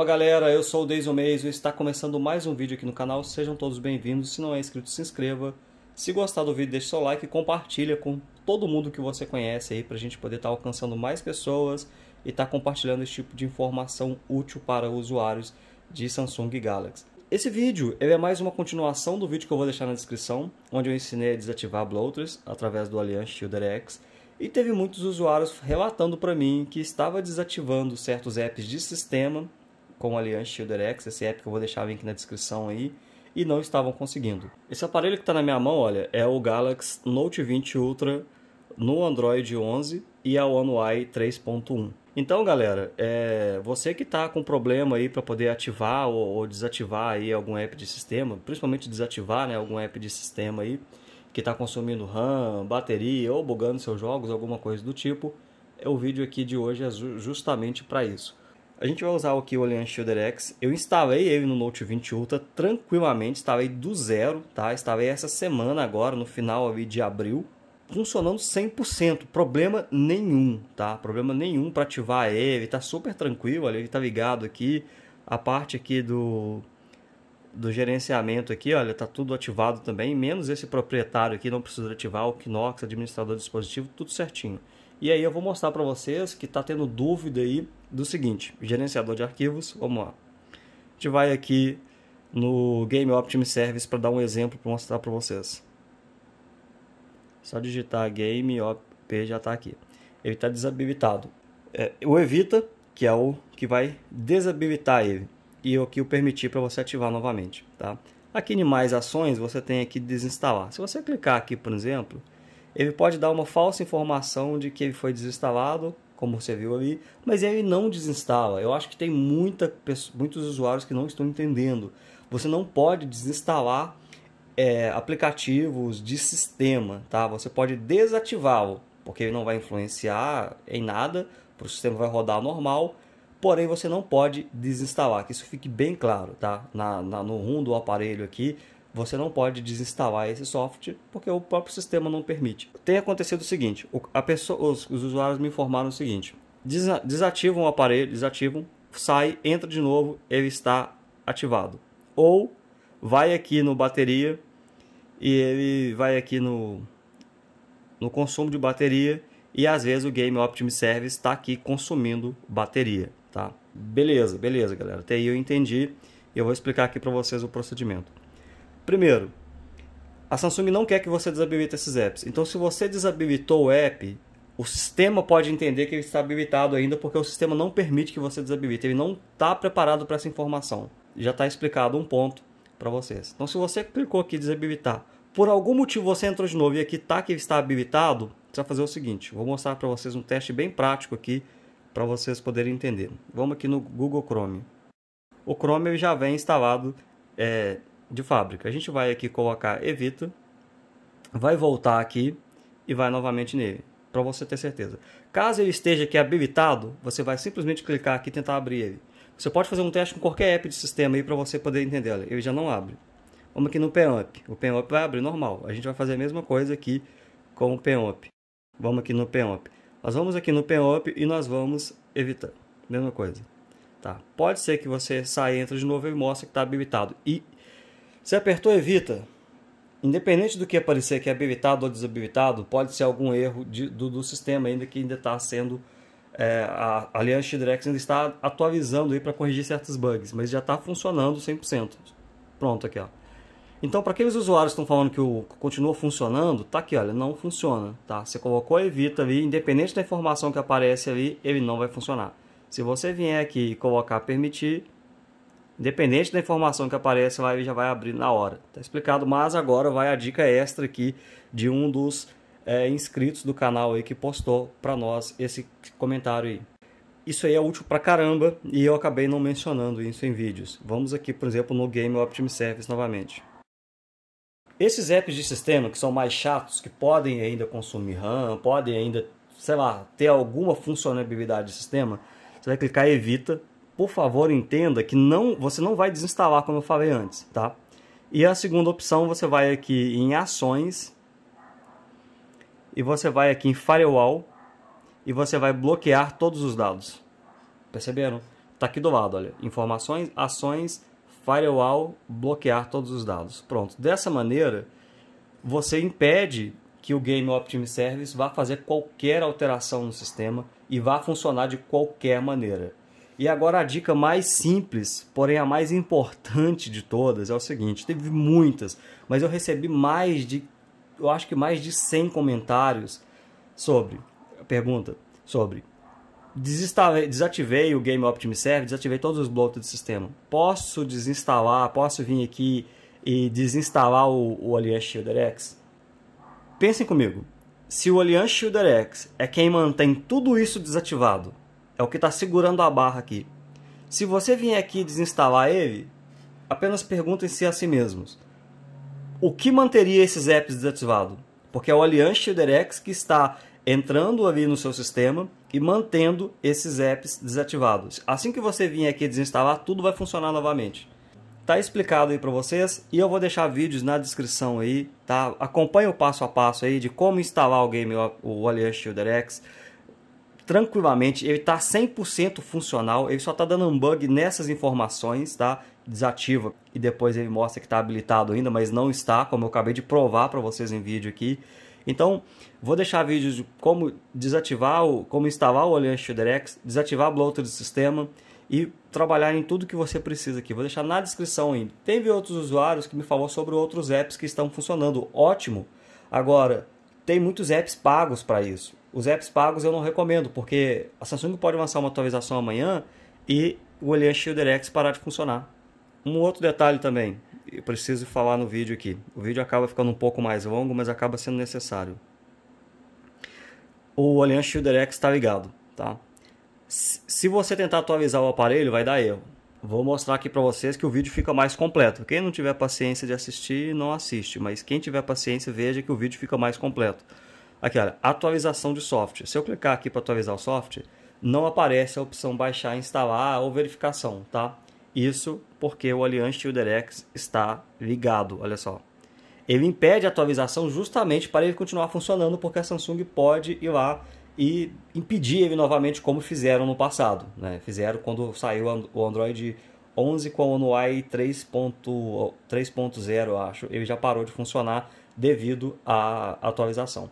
Olá galera, eu sou o Deison Meizo e está começando mais um vídeo aqui no canal. Sejam todos bem-vindos. Se não é inscrito, se inscreva. Se gostar do vídeo, deixe seu like e compartilha com todo mundo que você conhece aí para a gente poder estar tá alcançando mais pessoas e estar tá compartilhando esse tipo de informação útil para usuários de Samsung Galaxy. Esse vídeo ele é mais uma continuação do vídeo que eu vou deixar na descrição, onde eu ensinei a desativar bloaters através do Allianz Shielder X. E teve muitos usuários relatando para mim que estava desativando certos apps de sistema com a Allianz Shielder X, esse app que eu vou deixar aqui na descrição aí, e não estavam conseguindo. Esse aparelho que está na minha mão, olha, é o Galaxy Note 20 Ultra no Android 11 e a One UI 3.1. Então, galera, é, você que está com problema aí para poder ativar ou, ou, desativar aí algum app de sistema, principalmente desativar né, algum app de sistema aí que está consumindo RAM, bateria ou bugando seus jogos, alguma coisa do tipo, é o vídeo aqui de hoje é justamente para isso. A gente vai usar aqui o Alien Shielder X. Eu instalei ele no Note 20 Ultra tranquilamente, Estava aí do zero, tá? aí essa semana agora, no final ali de abril, funcionando 100%, problema nenhum, tá? Problema nenhum para ativar ele, tá super tranquilo, ele tá ligado aqui. A parte aqui do do gerenciamento aqui, olha, tá tudo ativado também, menos esse proprietário aqui, não precisa ativar o Knox, administrador do dispositivo, tudo certinho. E aí eu vou mostrar para vocês que está tendo dúvida aí do seguinte, gerenciador de arquivos, vamos lá. A gente vai aqui no Game Optim Service para dar um exemplo para mostrar para vocês. Só digitar Game OP já está aqui. Ele está desabilitado. É, o evita, que é o que vai desabilitar ele. E o que o permitir para você ativar novamente, tá? Aqui em mais ações, você tem aqui desinstalar. Se você clicar aqui, por exemplo, ele pode dar uma falsa informação de que ele foi desinstalado, como você viu ali, mas ele não desinstala. Eu acho que tem muita, muitos usuários que não estão entendendo. Você não pode desinstalar é, aplicativos de sistema, tá? Você pode desativá-lo, porque ele não vai influenciar em nada, o sistema vai rodar normal, porém você não pode desinstalar, que isso fique bem claro, tá? Na, na no ROM do aparelho aqui, você não pode desinstalar esse software porque o próprio sistema não permite. Tem acontecido o seguinte: a pessoa, os, os usuários me informaram o seguinte: desativam o aparelho, desativam, sai, entra de novo, ele está ativado. Ou vai aqui no bateria e ele vai aqui no, no consumo de bateria e às vezes o Game Optim Service está aqui consumindo bateria, tá? Beleza, beleza, galera. Até aí eu entendi. e Eu vou explicar aqui para vocês o procedimento. Primeiro, a Samsung não quer que você desabilite esses apps. Então, se você desabilitou o app, o sistema pode entender que ele está habilitado ainda, porque o sistema não permite que você desabilite. Ele não está preparado para essa informação. Já está explicado um ponto para vocês. Então, se você clicou aqui desabilitar, por algum motivo você entrou de novo e aqui está que ele está habilitado, você vai fazer o seguinte. Vou mostrar para vocês um teste bem prático aqui, para vocês poderem entender. Vamos aqui no Google Chrome. O Chrome já vem instalado é, de fábrica. A gente vai aqui colocar evita, vai voltar aqui e vai novamente nele, para você ter certeza. Caso ele esteja aqui habilitado, você vai simplesmente clicar aqui e tentar abrir ele. Você pode fazer um teste com qualquer app de sistema aí para você poder entender. Olha, ele já não abre. Vamos aqui no PEMP. O PEMP vai abrir normal. A gente vai fazer a mesma coisa aqui com o PEMP. Vamos aqui no PEMP. Nós vamos aqui no PEMP e nós vamos evitar. Mesma coisa. Tá. Pode ser que você saia, entra de novo e mostre que está habilitado. E se apertou, evita. Independente do que aparecer que é habilitado ou desabilitado, pode ser algum erro de, do, do, sistema ainda que ainda está sendo... É, a Alliance Direct drex ainda está atualizando aí para corrigir certos bugs, mas já está funcionando 100%. Pronto aqui, ó. Então, para aqueles usuários que estão falando que o continua funcionando, tá aqui, olha, não funciona, tá? Você colocou evita ali, independente da informação que aparece ali, ele não vai funcionar. Se você vier aqui e colocar permitir, Independente da informação que aparece ele já vai abrir na hora. Tá explicado, mas agora vai a dica extra aqui de um dos é, inscritos do canal aí que postou para nós esse comentário aí. Isso aí é útil pra caramba e eu acabei não mencionando isso em vídeos. Vamos aqui, por exemplo, no Game Optim Service novamente. Esses apps de sistema que são mais chatos, que podem ainda consumir RAM, podem ainda, sei lá, ter alguma funcionalidade de sistema, você vai clicar em evita por favor, entenda que não, você não vai desinstalar como eu falei antes, tá? E a segunda opção, você vai aqui em ações e você vai aqui em firewall e você vai bloquear todos os dados. Perceberam? Tá aqui do lado, olha, informações, ações, firewall, bloquear todos os dados. Pronto. Dessa maneira, você impede que o Game Optim Service vá fazer qualquer alteração no sistema e vá funcionar de qualquer maneira. E agora a dica mais simples, porém a mais importante de todas é o seguinte: teve muitas, mas eu recebi mais de, eu acho que mais de 100 comentários sobre a pergunta sobre desativei o Game Optim Server, desativei todos os bloaters do sistema. Posso desinstalar? Posso vir aqui e desinstalar o, o Alliance Shielder X? Pensem comigo. Se o Alliance Shielder X é quem mantém tudo isso desativado, é o que está segurando a barra aqui. Se você vier aqui desinstalar ele, apenas perguntem-se a si mesmos. O que manteria esses apps desativados? Porque é o Allianz ShielderX que está entrando ali no seu sistema e mantendo esses apps desativados. Assim que você vir aqui desinstalar, tudo vai funcionar novamente. Tá explicado aí para vocês e eu vou deixar vídeos na descrição aí, tá? Acompanhe o passo a passo aí de como instalar o game o Allianz ShielderX tranquilamente, ele está 100% funcional, ele só está dando um bug nessas informações, tá? Desativa e depois ele mostra que está habilitado ainda, mas não está, como eu acabei de provar para vocês em vídeo aqui. Então, vou deixar vídeos de como desativar, o, como instalar o Alliance Direct desativar a Bloater do sistema e trabalhar em tudo que você precisa aqui. Vou deixar na descrição ainda. Teve outros usuários que me falaram sobre outros apps que estão funcionando. Ótimo! Agora, tem muitos apps pagos para isso. Os apps pagos eu não recomendo, porque a Samsung pode lançar uma atualização amanhã e o Alien Shielder X parar de funcionar. Um outro detalhe também, eu preciso falar no vídeo aqui. O vídeo acaba ficando um pouco mais longo, mas acaba sendo necessário. O Alien Shielder X está ligado, tá? Se você tentar atualizar o aparelho, vai dar erro. Vou mostrar aqui para vocês que o vídeo fica mais completo. Quem não tiver paciência de assistir, não assiste. Mas quem tiver paciência, veja que o vídeo fica mais completo. Aqui, olha, atualização de software. Se eu clicar aqui para atualizar o software, não aparece a opção baixar, instalar ou verificação, tá? Isso porque o Allianz Tilderex está ligado, olha só. Ele impede a atualização justamente para ele continuar funcionando, porque a Samsung pode ir lá e impedir ele novamente, como fizeram no passado. Né? Fizeram quando saiu o Android 11 com o UI 3.0, acho. Ele já parou de funcionar devido à atualização.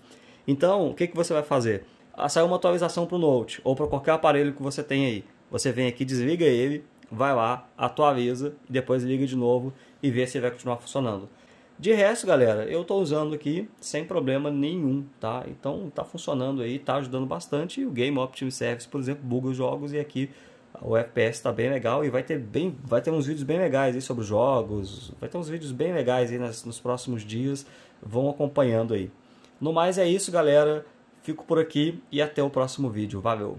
Então, o que, que você vai fazer? Ah, saiu uma atualização para o Note ou para qualquer aparelho que você tem aí. Você vem aqui, desliga ele, vai lá, atualiza e depois liga de novo e vê se ele vai continuar funcionando. De resto, galera, eu estou usando aqui sem problema nenhum, tá? Então está funcionando aí, está ajudando bastante. O Game Optim Service, por exemplo, buga os jogos e aqui o FPS está bem legal e vai ter bem, vai ter uns vídeos bem legais aí sobre jogos, vai ter uns vídeos bem legais aí nas, nos próximos dias. Vão acompanhando aí. No mais é isso, galera. Fico por aqui e até o próximo vídeo. Valeu!